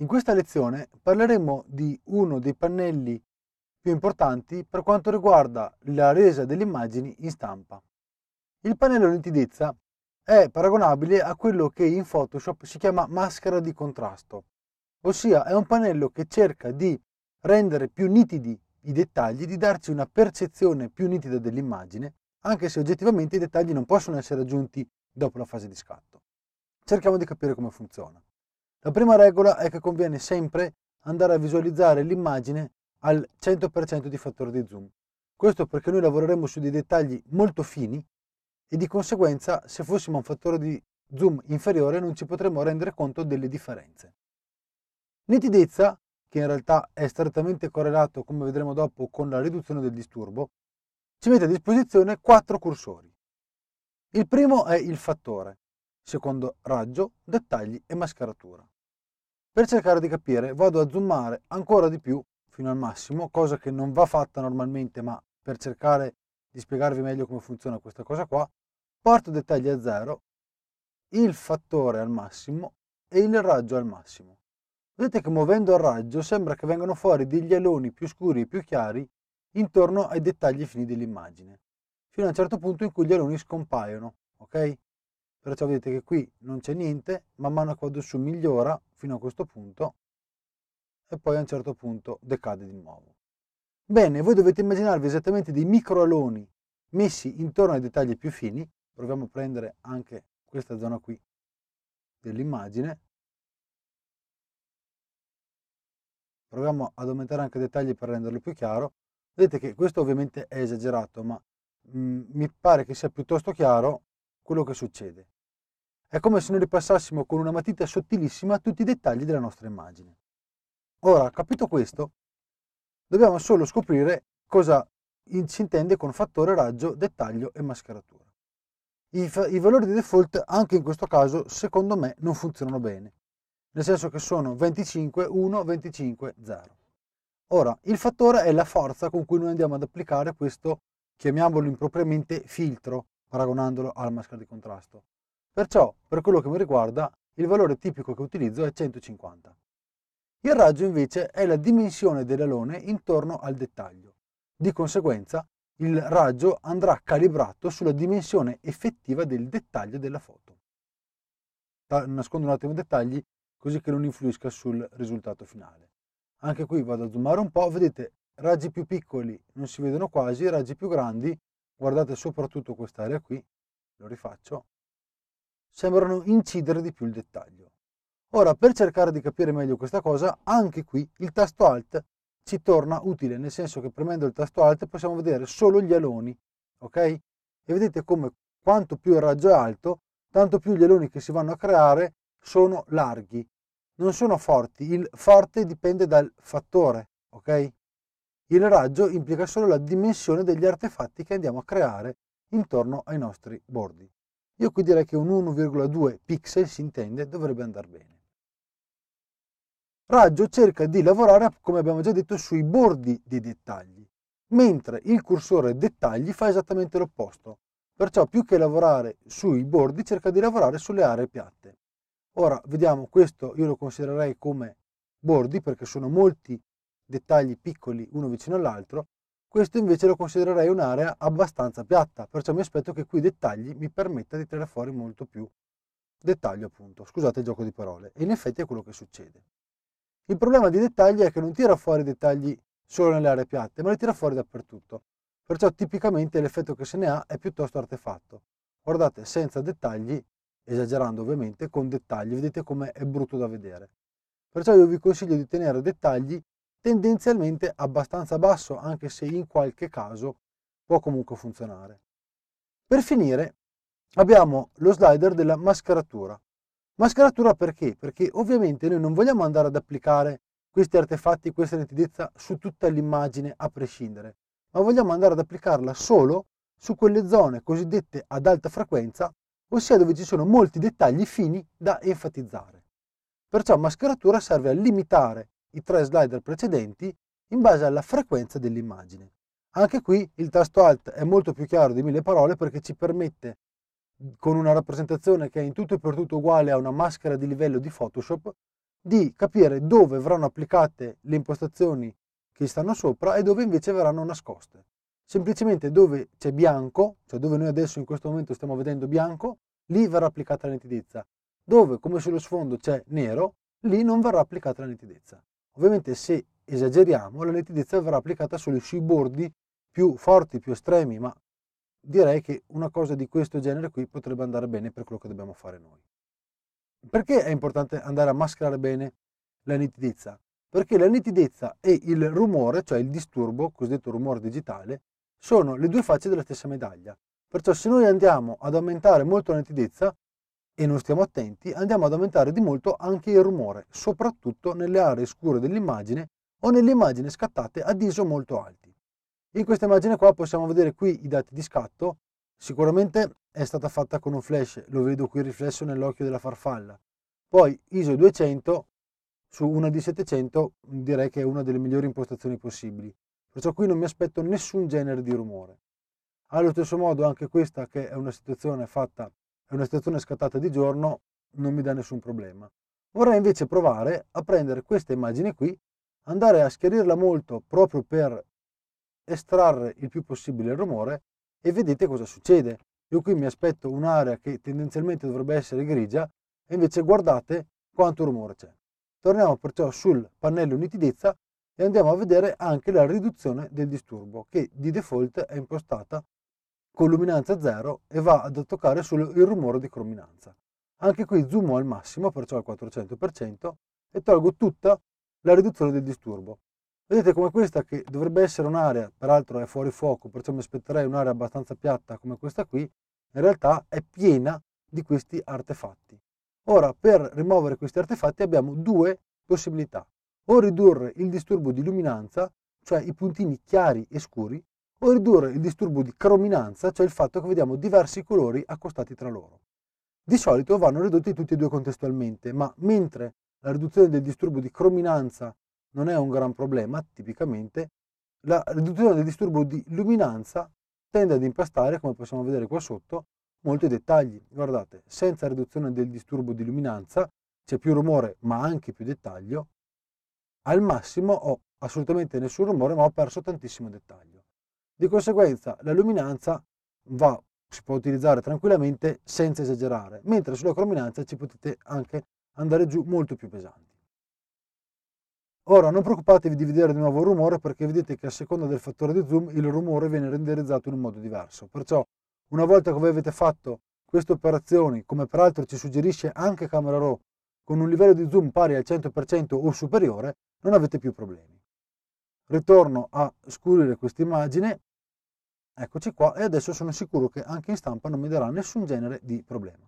In questa lezione parleremo di uno dei pannelli più importanti per quanto riguarda la resa delle immagini in stampa. Il pannello nitidezza è paragonabile a quello che in Photoshop si chiama maschera di contrasto, ossia è un pannello che cerca di rendere più nitidi i dettagli, di darci una percezione più nitida dell'immagine, anche se oggettivamente i dettagli non possono essere aggiunti dopo la fase di scatto. Cerchiamo di capire come funziona. La prima regola è che conviene sempre andare a visualizzare l'immagine al 100% di fattore di zoom. Questo perché noi lavoreremo su dei dettagli molto fini e di conseguenza se fossimo a un fattore di zoom inferiore non ci potremmo rendere conto delle differenze. Nitidezza, che in realtà è strettamente correlato, come vedremo dopo, con la riduzione del disturbo, ci mette a disposizione quattro cursori. Il primo è il fattore, secondo raggio, dettagli e mascheratura. Per cercare di capire vado a zoomare ancora di più fino al massimo, cosa che non va fatta normalmente, ma per cercare di spiegarvi meglio come funziona questa cosa qua, porto dettagli a zero, il fattore al massimo e il raggio al massimo. Vedete che muovendo il raggio sembra che vengano fuori degli aloni più scuri e più chiari intorno ai dettagli fini dell'immagine, fino a un certo punto in cui gli aloni scompaiono, ok? Perciò vedete che qui non c'è niente, man mano che vado su migliora fino a questo punto e poi a un certo punto decade di nuovo. Bene, voi dovete immaginarvi esattamente dei microaloni messi intorno ai dettagli più fini, proviamo a prendere anche questa zona qui dell'immagine, proviamo ad aumentare anche i dettagli per renderlo più chiaro, vedete che questo ovviamente è esagerato, ma mh, mm, mi pare che sia piuttosto chiaro quello che succede. È come se noi ripassassimo con una matita sottilissima tutti i dettagli della nostra immagine. Ora, capito questo, dobbiamo solo scoprire cosa si intende con fattore raggio, dettaglio e mascheratura. I, I, valori di default anche in questo caso secondo me non funzionano bene, nel senso che sono 25, 1, 25, 0. Ora, il fattore è la forza con cui noi andiamo ad applicare questo, chiamiamolo impropriamente, filtro, paragonandolo alla maschera di contrasto. Perciò, per quello che mi riguarda, il valore tipico che utilizzo è 150. Il raggio invece è la dimensione dell'alone intorno al dettaglio. Di conseguenza, il raggio andrà calibrato sulla dimensione effettiva del dettaglio della foto. Nascondo un attimo i dettagli così che non influisca sul risultato finale. Anche qui vado a zoomare un po', vedete raggi più piccoli non si vedono quasi, raggi più grandi, guardate soprattutto quest'area qui, lo rifaccio, sembrano incidere di più il dettaglio. Ora, per cercare di capire meglio questa cosa, anche qui il tasto Alt ci torna utile, nel senso che premendo il tasto Alt possiamo vedere solo gli aloni, ok? E vedete come quanto più il raggio è alto, tanto più gli aloni che si vanno a creare sono larghi, non sono forti. Il forte dipende dal fattore, ok? Il raggio implica solo la dimensione degli artefatti che andiamo a creare intorno ai nostri bordi. Io qui direi che un 1,2 pixel si intende dovrebbe andare bene. Raggio cerca di lavorare, come abbiamo già detto, sui bordi dei dettagli, mentre il cursore dettagli fa esattamente l'opposto. Perciò più che lavorare sui bordi cerca di lavorare sulle aree piatte. Ora vediamo questo, io lo considererei come bordi perché sono molti dettagli piccoli uno vicino all'altro questo invece lo considererei un'area abbastanza piatta, perciò mi aspetto che qui i dettagli mi permetta di tirare fuori molto più dettaglio appunto, scusate il gioco di parole, e in effetti è quello che succede. Il problema di dettagli è che non tira fuori dettagli solo nelle aree piatte, ma li tira fuori dappertutto, perciò tipicamente l'effetto che se ne ha è piuttosto artefatto. Guardate, senza dettagli, esagerando ovviamente, con dettagli, vedete come è brutto da vedere. Perciò io vi consiglio di tenere dettagli tendenzialmente abbastanza basso, anche se in qualche caso può comunque funzionare. Per finire abbiamo lo slider della mascheratura. Mascheratura perché? Perché ovviamente noi non vogliamo andare ad applicare questi artefatti, questa nitidezza su tutta l'immagine a prescindere, ma vogliamo andare ad applicarla solo su quelle zone cosiddette ad alta frequenza, ossia dove ci sono molti dettagli fini da enfatizzare. Perciò mascheratura serve a limitare i tre slider precedenti in base alla frequenza dell'immagine. Anche qui il tasto Alt è molto più chiaro di mille parole perché ci permette, con una rappresentazione che è in tutto e per tutto uguale a una maschera di livello di Photoshop, di capire dove verranno applicate le impostazioni che stanno sopra e dove invece verranno nascoste. Semplicemente dove c'è bianco, cioè dove noi adesso in questo momento stiamo vedendo bianco, lì verrà applicata la nitidezza. Dove, come sullo sfondo, c'è nero, lì non verrà applicata la nitidezza. Ovviamente se esageriamo la nitidezza verrà applicata solo sui bordi più forti, più estremi, ma direi che una cosa di questo genere qui potrebbe andare bene per quello che dobbiamo fare noi. Perché è importante andare a mascherare bene la nitidezza? Perché la nitidezza e il rumore, cioè il disturbo, cosiddetto rumore digitale, sono le due facce della stessa medaglia. Perciò se noi andiamo ad aumentare molto la nitidezza, e non stiamo attenti, andiamo ad aumentare di molto anche il rumore, soprattutto nelle aree scure dell'immagine o nelle immagini scattate ad ISO molto alti. In questa immagine qua possiamo vedere qui i dati di scatto, sicuramente è stata fatta con un flash, lo vedo qui riflesso nell'occhio della farfalla. Poi ISO 200 su una D700 direi che è una delle migliori impostazioni possibili, perciò qui non mi aspetto nessun genere di rumore. Allo stesso modo anche questa che è una situazione fatta è una situazione scattata di giorno, non mi dà nessun problema. Vorrei invece provare a prendere questa immagine qui, andare a schiarirla molto proprio per estrarre il più possibile il rumore e vedete cosa succede. Io qui mi aspetto un'area che tendenzialmente dovrebbe essere grigia e invece guardate quanto rumore c'è. Torniamo perciò sul pannello nitidezza e andiamo a vedere anche la riduzione del disturbo che di default è impostata con luminanza 0 e va ad toccare solo il rumore di crominanza. Anche qui zoomo al massimo, perciò al 400%, e tolgo tutta la riduzione del disturbo. Vedete come questa che dovrebbe essere un'area, peraltro è fuori fuoco, perciò mi aspetterei un'area abbastanza piatta come questa qui, in realtà è piena di questi artefatti. Ora, per rimuovere questi artefatti abbiamo due possibilità. O ridurre il disturbo di luminanza, cioè i puntini chiari e scuri, o ridurre il disturbo di crominanza, cioè il fatto che vediamo diversi colori accostati tra loro. Di solito vanno ridotti tutti e due contestualmente, ma mentre la riduzione del disturbo di crominanza non è un gran problema, tipicamente, la riduzione del disturbo di luminanza tende ad impastare, come possiamo vedere qua sotto, molti dettagli. Guardate, senza riduzione del disturbo di luminanza c'è più rumore, ma anche più dettaglio. Al massimo ho assolutamente nessun rumore, ma ho perso tantissimo dettaglio. Di conseguenza la luminanza va, si può utilizzare tranquillamente senza esagerare, mentre sulla crominanza ci potete anche andare giù molto più pesanti. Ora non preoccupatevi di vedere di nuovo il rumore perché vedete che a seconda del fattore di zoom il rumore viene renderizzato in un modo diverso, perciò una volta che voi avete fatto queste operazioni, come peraltro ci suggerisce anche Camera Raw, con un livello di zoom pari al 100% o superiore, non avete più problemi. Ritorno a scurire questa immagine Eccoci qua e adesso sono sicuro che anche in stampa non mi darà nessun genere di problema.